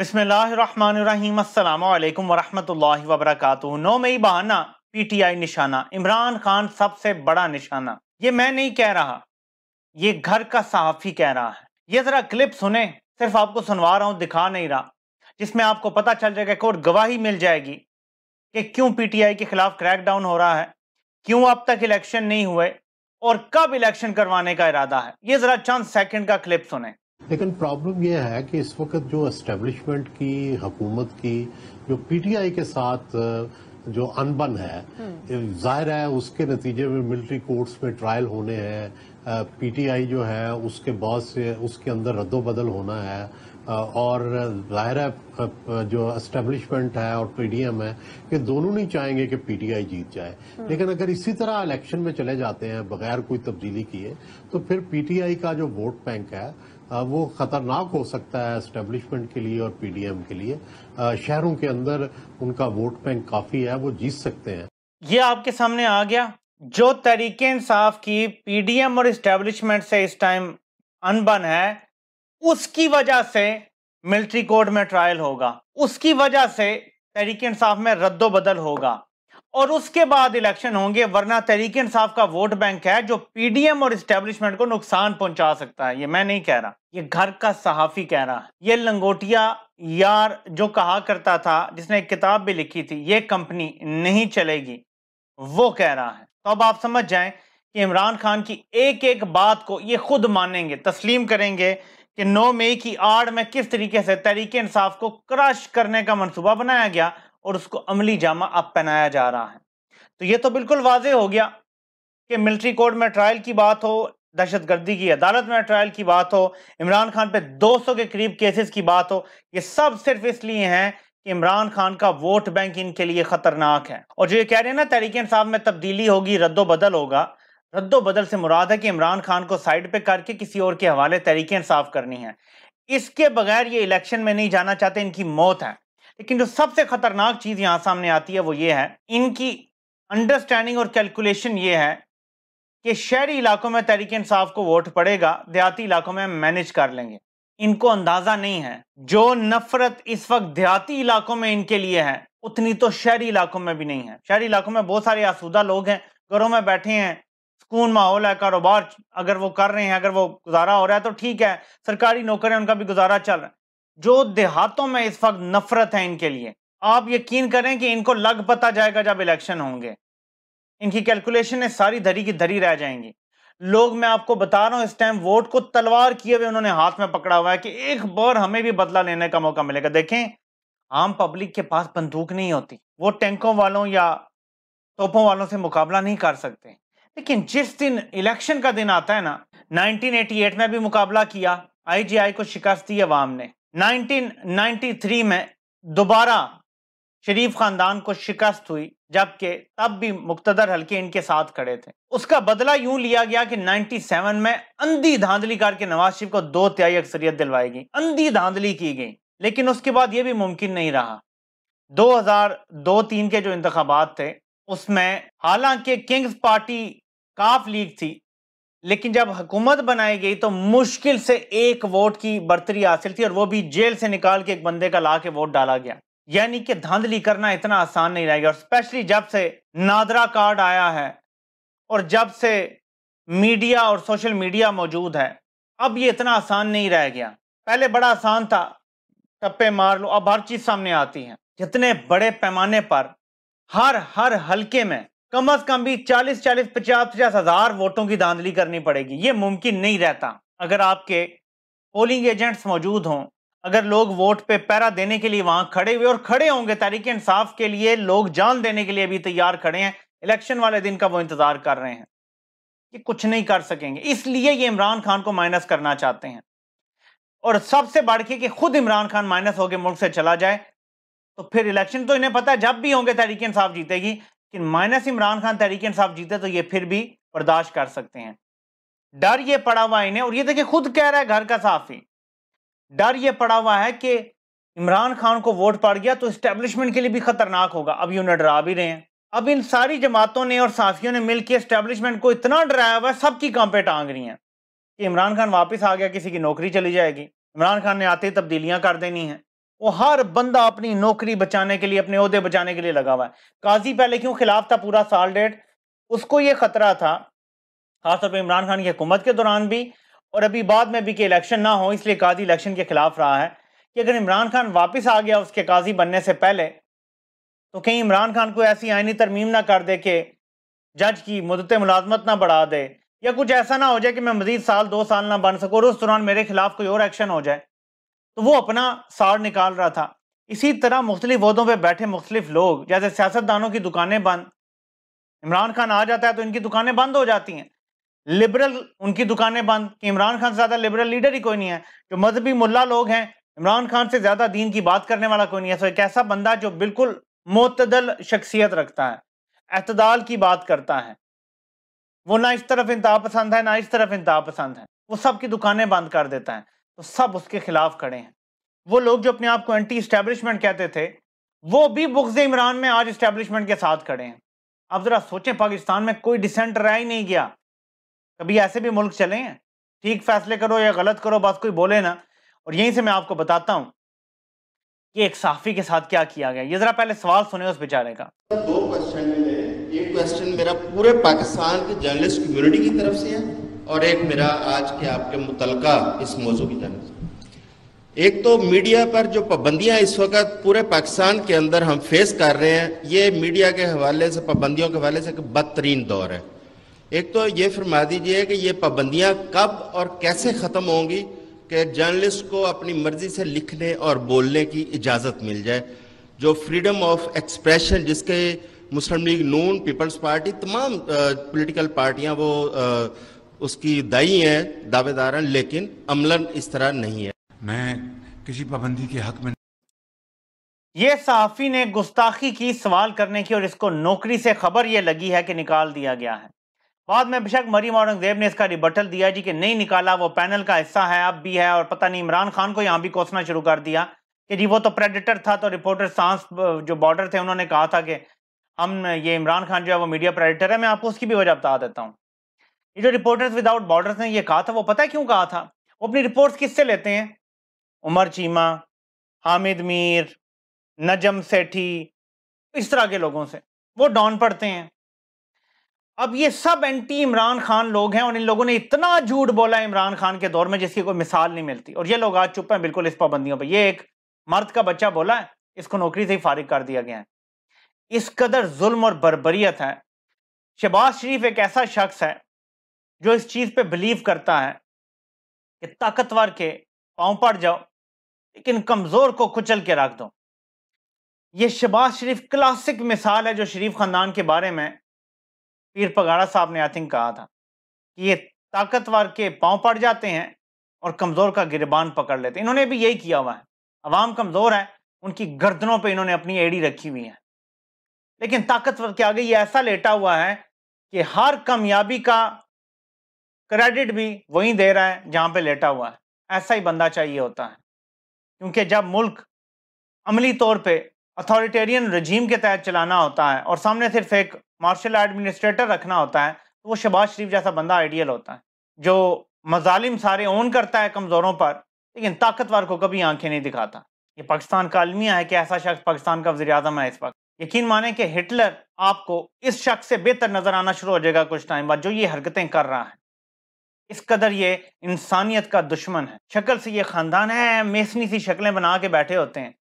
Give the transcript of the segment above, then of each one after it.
बिसमीम अल्लाम वरहमल वबरक नौ मई बहाना पीटीआई निशाना इमरान खान सबसे बड़ा निशाना ये मैं नहीं कह रहा ये घर का सहाफ़ी कह रहा है ये ज़रा क्लिप सुने सिर्फ आपको सुनवा रहा हूँ दिखा नहीं रहा जिसमें आपको पता चल जाएगा कि और गवाही मिल जाएगी कि क्यों पीटीआई के खिलाफ क्रैकडाउन हो रहा है क्यों अब तक इलेक्शन नहीं हुए और कब इलेक्शन करवाने का इरादा है ये ज़रा चंद सेकेंड का क्लिप सुने लेकिन प्रॉब्लम यह है कि इस वक्त जो एस्टेब्लिशमेंट की हुकूमत की जो पीटीआई के साथ जो अनबन है हम्म। जाहिर है उसके नतीजे में मिलिट्री कोर्ट्स में ट्रायल होने हैं पीटीआई जो है उसके बहुत से उसके अंदर रद्दोबदल होना है और जाहिर है जो एस्टेब्लिशमेंट है और पीडीएम है ये दोनों नहीं चाहेंगे कि पीटीआई जीत जाए हम्म। लेकिन अगर इसी तरह इलेक्शन में चले जाते हैं बगैर कोई तब्दीली किए तो फिर पीटीआई का जो वोट बैंक है वो खतरनाक हो सकता है एस्टेब्लिशमेंट के लिए और पीडीएम के लिए शहरों के अंदर उनका वोट बैंक काफी है वो जीत सकते हैं ये आपके सामने आ गया जो तरीके इंसाफ की पीडीएम और इस्टेब्लिशमेंट से इस टाइम अनबन है उसकी वजह से मिलिट्री कोर्ट में ट्रायल होगा उसकी वजह से तरीके इंसाफ में रद्दो बदल होगा और उसके बाद इलेक्शन होंगे वरना तरीके इंसाफ का वोट बैंक है जो पीडीएम और इस्टेब्लिशमेंट को नुकसान पहुंचा सकता है ये मैं नहीं कह रहा ये घर का सहाफी कह रहा है ये लंगोटिया यार जो कहा करता था जिसने एक किताब भी लिखी थी ये कंपनी नहीं चलेगी वो कह रहा है तो अब आप समझ जाए कि इमरान खान की एक एक बात को ये खुद मानेंगे तस्लीम करेंगे कि 9 मई की आड़ में किस तरीके से तरीके इंसाफ को क्रश करने का मनसूबा बनाया गया और उसको अमली जामा अब पहनाया जा रहा है तो ये तो बिल्कुल वाजे हो गया कि मिलिट्री कोर्ट में ट्रायल की बात हो दहशत गर्दी की अदालत में ट्रायल की बात हो इमरान खान पे 200 के करीब केसेस की बात हो ये सब सिर्फ इसलिए हैं कि इमरान खान का वोट बैंक इनके लिए खतरनाक है और जो ये कह रहे हैं ना तहरीक इंसाफ में तब्दीली होगी रद्दो बदल होगा रद्दो बदल से मुराद है कि इमरान खान को साइड पे करके किसी और के हवाले तहरीक इंसाफ करनी है इसके बगैर ये इलेक्शन में नहीं जाना चाहते इनकी मौत है लेकिन जो सबसे खतरनाक चीज़ यहां सामने आती है वो ये है इनकी अंडरस्टैंडिंग और कैलकुलेशन ये है कि शहरी इलाकों में तहरीक इंसाफ को वोट पड़ेगा देहाती इलाकों में मैनेज कर लेंगे इनको अंदाज़ा नहीं है जो नफरत इस वक्त देहाती इलाकों में इनके लिए है उतनी तो शहरी इलाकों में भी नहीं है शहरी इलाकों में बहुत सारे आसूदा लोग हैं घरों में बैठे हैं सुकून माहौल है कारोबार अगर वो कर रहे हैं अगर वो गुजारा हो रहा है तो ठीक है सरकारी नौकर है उनका भी गुजारा चल रहा है जो देहातों में इस वक्त नफरत है इनके लिए आप यकीन करें कि इनको लग पता जाएगा जब इलेक्शन होंगे इनकी कैलकुलेशन सारी धरी की धरी रह जाएंगी लोग मैं आपको बता रहा हूं इस टाइम वोट को तलवार किए हुए उन्होंने हाथ में पकड़ा हुआ है कि एक बार हमें भी बदला लेने का मौका मिलेगा देखें आम पब्लिक के पास बंदूक नहीं होती वो टैंकों वालों या तोपों वालों से मुकाबला नहीं कर सकते लेकिन जिस दिन इलेक्शन का दिन आता है ना 1988 में भी मुकाबला किया आईजीआई को शिकस्त दी अवाम ने 1993 में दोबारा शरीफ खानदान को शिकस्त हुई जबकि तब भी मुख्तर हल्के इनके साथ खड़े थे उसका बदला यूं लिया गया कि 97 में अंधी धांधली करके नवाज शरीफ को दो तिहाई अक्सरियत दिलवाई गई अंधी धांधली की गई लेकिन उसके बाद यह भी मुमकिन नहीं रहा 2002 तीन के जो इंतबात थे उसमें हालांकि किंग्स पार्टी काफ लीग थी लेकिन जब हुकूमत बनाई गई तो मुश्किल से एक वोट की बर्तरी हासिल थी और वो भी जेल से निकाल के एक बंदे का ला के वोट डाला गया यानी कि धांधली करना इतना आसान नहीं रहेगा और स्पेशली जब से नादरा कार्ड आया है और जब से मीडिया और सोशल मीडिया मौजूद है अब ये इतना आसान नहीं रह गया पहले बड़ा आसान था टप्पे मार लो अब हर चीज़ सामने आती है जितने बड़े पैमाने पर हर हर हल्के में कम अज कम भी 40 चालीस पचास पचास हजार वोटों की धांधली करनी पड़ेगी ये मुमकिन नहीं रहता अगर आपके पोलिंग एजेंट्स मौजूद हों अगर लोग वोट पे पैरा देने के लिए वहां खड़े हुए और खड़े होंगे तारीख इंसाफ के लिए लोग जान देने के लिए भी तैयार खड़े हैं इलेक्शन वाले दिन का वो इंतजार कर रहे हैं ये कुछ नहीं कर सकेंगे इसलिए ये इमरान खान को माइनस करना चाहते हैं और सबसे बढ़ के कि खुद इमरान खान माइनस होकर मुल्क से चला जाए तो फिर इलेक्शन तो इन्हें पता है जब भी होंगे तहरीक इंसाफ जीतेगी लेकिन माइनस इमरान खान तहरीक इंसाफ जीते तो ये फिर भी बर्दाश्त कर सकते हैं डर ये पड़ा हुआ इन्हें और ये देखिए खुद कह रहा है घर का साफी डर ये पड़ा हुआ है कि इमरान खान को वोट पड़ गया तो इस्टेब्लिशमेंट के लिए भी खतरनाक होगा अब उन्हें डरा भी रहे हैं अब इन सारी जमातों ने और साफियों ने मिल के इस्टेब्लिशमेंट को इतना डराया हुआ है सबकी कांपे टांग रही हैं कि इमरान खान वापस आ गया किसी की नौकरी चली जाएगी इमरान खान ने आते ही तब्दीलियां कर देनी है वो हर बंदा अपनी नौकरी बचाने के लिए अपने अहदे बचाने के लिए लगा हुआ है काजी पहले क्यों खिलाफ था पूरा साल डेढ़ उसको ये खतरा था खासतौर पर इमरान खान की हुकूमत के दौरान भी और अभी बाद में भी कि इलेक्शन ना हो इसलिए काजी इलेक्शन के खिलाफ रहा है कि अगर इमरान खान वापस आ गया उसके काजी बनने से पहले तो कहीं इमरान खान को ऐसी आइनी तरमीम ना कर दे कि जज की मदत मुलाजमत ना बढ़ा दे या कुछ ऐसा ना हो जाए कि मैं मजीद साल दो साल ना बन सकूँ और उस दौरान मेरे खिलाफ कोई और एक्शन हो जाए तो वो अपना सार निकाल रहा था इसी तरह मुख्तलिफ वहदों पर बैठे मुख्तलिफ लोग जैसे सियासतदानों की दुकानें बंद इमरान खान आ जाता है तो इनकी दुकानें बंद हो जाती हैं लिबरल उनकी दुकानें बंद कि इमरान खान से ज़्यादा लिबरल लीडर ही कोई नहीं है जो मजहबी मुला लोग हैं इमरान खान से ज़्यादा दीन की बात करने वाला कोई नहीं है सो तो एक ऐसा बंदा जो बिल्कुल मतदल शख्सियत रखता है अतदाल की बात करता है वो ना इस तरफ इंतहा पसंद है ना इस तरफ इंतहा पसंद है वो सबकी दुकानें बंद कर देता है तो सब उसके खिलाफ खड़े हैं वो लोग जो अपने आप को एंटी इस्टेब्लिशमेंट कहते थे वो भी बुग्ज इमरान में आज इस्टेब्लिशमेंट के साथ खड़े हैं अब ज़रा सोचें पाकिस्तान में कोई डिसेंट रहा ही नहीं गया कभी ऐसे भी मुल्क चले हैं ठीक फैसले करो या गलत करो बस कोई बोले ना और यहीं से मैं आपको बताता हूँ कि एक साफी के साथ क्या किया गया ये ज़रा पहले सवाल सुने उस बेचारे का दो क्वेश्चन एक क्वेश्चन मेरा पूरे पाकिस्तान के जर्नलिस्ट कम्युनिटी की तरफ से है और एक मेरा आज के आपके मुतलका इस मौजू की जानब एक तो मीडिया पर जो पाबंदियां इस वक्त पूरे पाकिस्तान के अंदर हम फेस कर रहे हैं ये मीडिया के हवाले से पाबंदियों के हवाले से एक बदतरीन दौर है एक तो ये फरमा दीजिए कि ये पाबंदियां कब और कैसे ख़त्म होंगी कि जर्नलिस्ट को अपनी मर्जी से लिखने और बोलने की इजाज़त मिल जाए जो फ्रीडम ऑफ एक्सप्रेशन जिसके मुस्लिम लीग नून पीपल्स पार्टी तमाम पोलिटिकल पार्टियां वो आ, उसकी दई है हैं लेकिन अमलन इस तरह नहीं है मैं किसी पाबंदी के हक में ये सहाफ़ी ने गुस्ताखी की सवाल करने की और इसको नौकरी से खबर ये लगी है कि निकाल दिया गया है बाद में बेशक मरीम औरंगजेब ने इसका रिबटल दिया जी कि नहीं निकाला वो पैनल का हिस्सा है अब भी है और पता नहीं इमरान खान को यहाँ भी कोसना शुरू कर दिया कि जी वो तो प्रेडिटर था तो रिपोर्टर सांस जो बॉर्डर थे उन्होंने कहा था कि हम ये इमरान खान जो है वो मीडिया प्रेडिटर है मैं आपको उसकी भी वजह बता देता हूँ ये जो रिपोर्टर्स विदाउट बॉर्डर्स ने ये कहा था वो पता है क्यों कहा था वो अपनी रिपोर्ट्स किससे लेते हैं उमर चीमा हामिद मीर नजम सेठी इस तरह के लोगों से वो डॉन पढ़ते हैं अब ये सब एंटी इमरान खान लोग हैं और इन लोगों ने इतना झूठ बोला इमरान खान के दौर में जिसकी कोई मिसाल नहीं मिलती और ये लोग आज चुप हैं बिल्कुल इस पाबंदियों पर ये एक मर्द का बच्चा बोला है इसको नौकरी से ही फारिग कर दिया गया है इस कदर जुल्म और बरबरीत है शहबाज शरीफ एक ऐसा शख्स है जो इस चीज पे बिलीव करता है कि ताकतवर के पांव पड़ जाओ लेकिन कमजोर को कुचल के रख दो ये शहबाज शरीफ क्लासिक मिसाल है जो शरीफ खानदान के बारे में पीर पगाड़ा साहब ने आई थिंक कहा था कि ये ताकतवर के पांव पड़ जाते हैं और कमज़ोर का गिरबान पकड़ लेते हैं इन्होंने भी यही किया हुआ है अवाम कमज़ोर है उनकी गर्दनों पे इन्होंने अपनी एड़ी रखी हुई है लेकिन ताकतवर के आगे ये ऐसा लेटा हुआ है कि हर कामयाबी का क्रेडिट भी वही दे रहा है जहां पे लेटा हुआ है ऐसा ही बंदा चाहिए होता है क्योंकि जब मुल्क अमली तौर पे अथॉरिटेरियन रजीम के तहत चलाना होता है और सामने सिर्फ एक मार्शल एडमिनिस्ट्रेटर रखना होता है तो वो शहबाज शरीफ जैसा बंदा आइडियल होता है जो मजालिम सारे ओन करता है कमज़ोरों पर लेकिन ताकतवर को कभी आंखें नहीं दिखाता ये पाकिस्तान का अलमिया है कि ऐसा शख्स पाकिस्तान का वजी अजम है इस वक्त यकीन माने कि हिटलर आपको इस शख्स से बेहतर नजर आना शुरू हो जाएगा कुछ टाइम बाद जो ये हरकतें कर रहा है इस कदर ये इंसानियत का दुश्मन है शक्ल से ये ख़ानदान है मेसनी सी शक्लें बना के बैठे होते हैं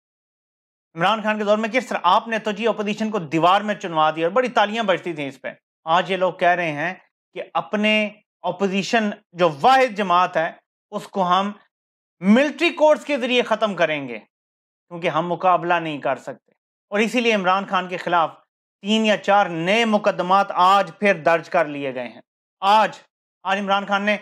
इमरान खान के दौर में किस तरह आपने तो जी अपोजिशन को दीवार में चुनवा दिया और बड़ी तालियां बजती थी इस पर आज ये लोग कह रहे हैं कि अपने अपोजिशन जो वाहिद जमात है उसको हम मिलिट्री कोर्स के ज़रिए ख़त्म करेंगे क्योंकि हम मुकाबला नहीं कर सकते और इसीलिए इमरान खान के ख़िलाफ़ तीन या चार नए मुकदमात आज फिर दर्ज कर लिए गए हैं आज आज इमरान खान ने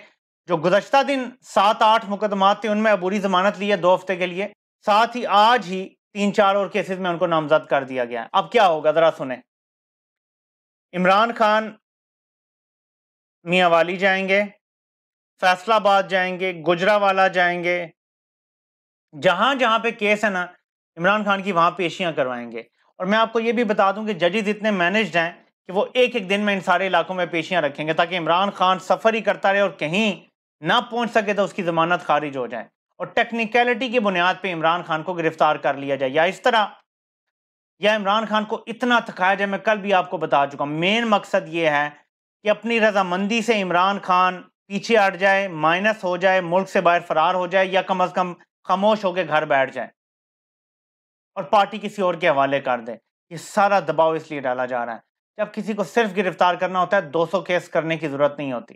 जो गुजशत दिन सात आठ मुकदमा थे उनमें अबूरी जमानत ली है दो हफ्ते के लिए साथ ही आज ही तीन चार और केसेस में उनको नामजद कर दिया गया है अब क्या होगा ज़रा सुने इमरान खान मियाँ वाली जाएंगे फैसलाबाद जाएंगे गुजरावाला जाएंगे जहां जहां पे केस है ना इमरान खान की वहां पेशियां करवाएंगे और मैं आपको ये भी बता दूं कि जजेज इतने मैनेज्ड हैं कि वो एक एक दिन में इन सारे इलाकों में पेशियां रखेंगे ताकि इमरान खान सफ़र ही करता रहे और कहीं ना पहुंच सके तो उसकी ज़मानत खारिज हो जाए और टेक्निकलिटी की बुनियाद पर इमरान खान को गिरफ्तार कर लिया जाए या इस तरह या इमरान खान को इतना थकाया जाए मैं कल भी आपको बता चुका हूँ मेन मकसद ये है कि अपनी रजामंदी से इमरान खान पीछे हट जाए माइनस हो जाए मुल्क से बाहर फरार हो जाए या कम अज़ कम खामोश होकर घर बैठ जाए और पार्टी किसी और के हवाले कर दे ये सारा दबाव इसलिए डाला जा रहा है जब किसी को सिर्फ गिरफ्तार करना होता है 200 केस करने की जरूरत नहीं होती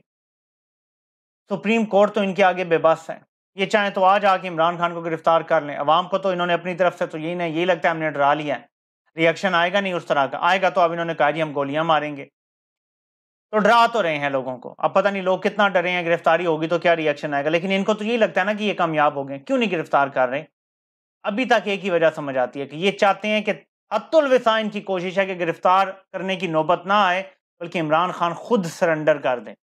सुप्रीम कोर्ट तो इनके आगे बेबस है ये चाहे तो आज आके इमरान खान को गिरफ्तार कर लें अवाम को तो इन्होंने अपनी तरफ से तो यही नहीं यही लगता है हमने डरा लिया है रिएक्शन आएगा नहीं उस तरह का आएगा तो अब इन्होंने कहा जी हम गोलियां मारेंगे तो डरा तो रहे हैं लोगों को अब पता नहीं लोग कितना डरे हैं गिरफ्तारी होगी तो क्या रिएक्शन आएगा लेकिन इनको तो यही लगता है ना कि ये कामयाब हो गए क्यों नहीं गिरफ्तार कर रहे अभी तक एक ही वजह समझ आती है कि ये चाहते हैं कि अब्दुल वसाइन की कोशिश है कि गिरफ्तार करने की नौबत ना आए बल्कि इमरान खान खुद सरेंडर कर दें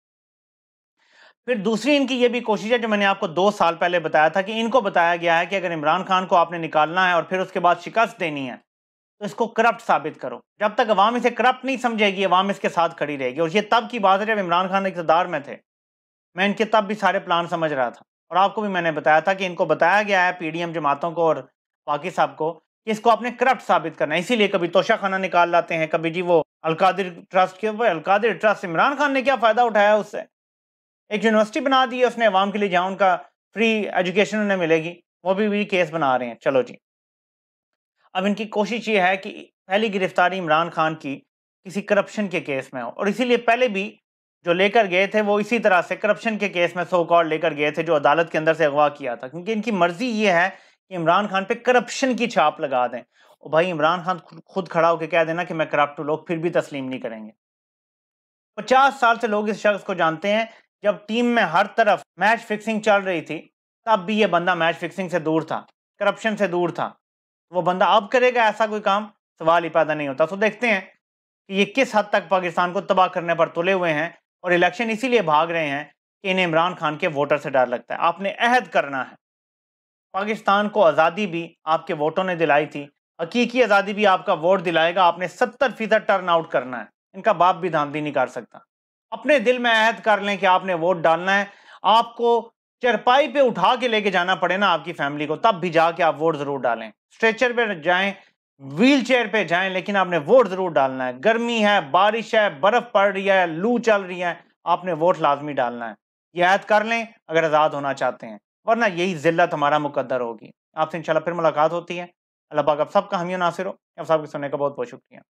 फिर दूसरी इनकी यह भी कोशिश है जो मैंने आपको दो साल पहले बताया था कि इनको बताया गया है कि अगर इमरान खान को आपने निकालना है और फिर उसके बाद शिकस्त देनी है तो इसको करप्ट साबित करो जब तक अवाम इसे करप्ट नहीं समझेगी अवाम इसके साथ खड़ी रहेगी और ये तब की बात है जब इमरान खान इकतदार में थे मैं इनके तब भी सारे प्लान समझ रहा था और आपको भी मैंने बताया था कि इनको बताया गया है पीडीएम जमातों को और बाकी साहब को कि इसको आपने करप्ट साबित करना है इसीलिए कभी तोशाखाना निकाल लाते हैं कभी जी वो अलकादिर ट्रस्ट के अलकादिर ट्रस्ट इमरान खान ने क्या फ़ायदा उठाया उससे एक यूनिवर्सिटी बना दी है उसने अवाम के लिए जहाँ उनका फ्री एजुकेशन उन्हें मिलेगी वो भी भी केस बना रहे हैं चलो जी अब इनकी कोशिश ये है कि पहली गिरफ्तारी इमरान खान की किसी करप्शन के केस में हो और इसीलिए पहले भी जो लेकर गए थे वो इसी तरह से करप्शन के केस में सो कॉल लेकर गए थे जो अदालत के अंदर से अगवा किया था क्योंकि इनकी मर्जी ये है कि इमरान खान पे करप्शन की छाप लगा दें और भाई इमरान खान खुद खड़ा होकर कह देना कि मैं करप्ट लोग फिर भी तस्लीम नहीं करेंगे पचास साल से लोग इस शख्स को जानते हैं जब टीम में हर तरफ मैच फिक्सिंग चल रही थी तब भी ये बंदा मैच फिक्सिंग से दूर था करप्शन से दूर था वो बंदा अब करेगा ऐसा कोई काम सवाल ही पैदा नहीं होता तो देखते हैं कि ये किस हद तक पाकिस्तान को तबाह करने पर तुले हुए हैं और इलेक्शन इसीलिए भाग रहे हैं कि इन्हें इमरान खान के वोटर से डर लगता है आपने अहद करना है पाकिस्तान को आज़ादी भी आपके वोटों ने दिलाई थी हकीकी आज़ादी भी आपका वोट दिलाएगा आपने सत्तर फीसद टर्न आउट करना है इनका बाप भी धांधली नहीं कर सकता अपने दिल में अहद कर लें कि आपने वोट डालना है आपको चरपाई पे उठा के लेके जाना पड़े ना आपकी फैमिली को तब भी जाके आप वोट जरूर डालें स्ट्रेचर पे जाएं व्हील चेयर पे जाएं लेकिन आपने वोट जरूर डालना है गर्मी है बारिश है बर्फ पड़ रही है लू चल रही है आपने वोट लाजमी डालना है यह अहद कर लें अगर आज़ाद होना चाहते हैं वरना यही जिल्लत हमारा मुकद्दर होगी आपसे इंशाल्लाह फिर मुलाकात होती है अल्लाह पाक आप सबका हमी नासिर हो आप सबके सुनने का बहुत बहुत शुक्रिया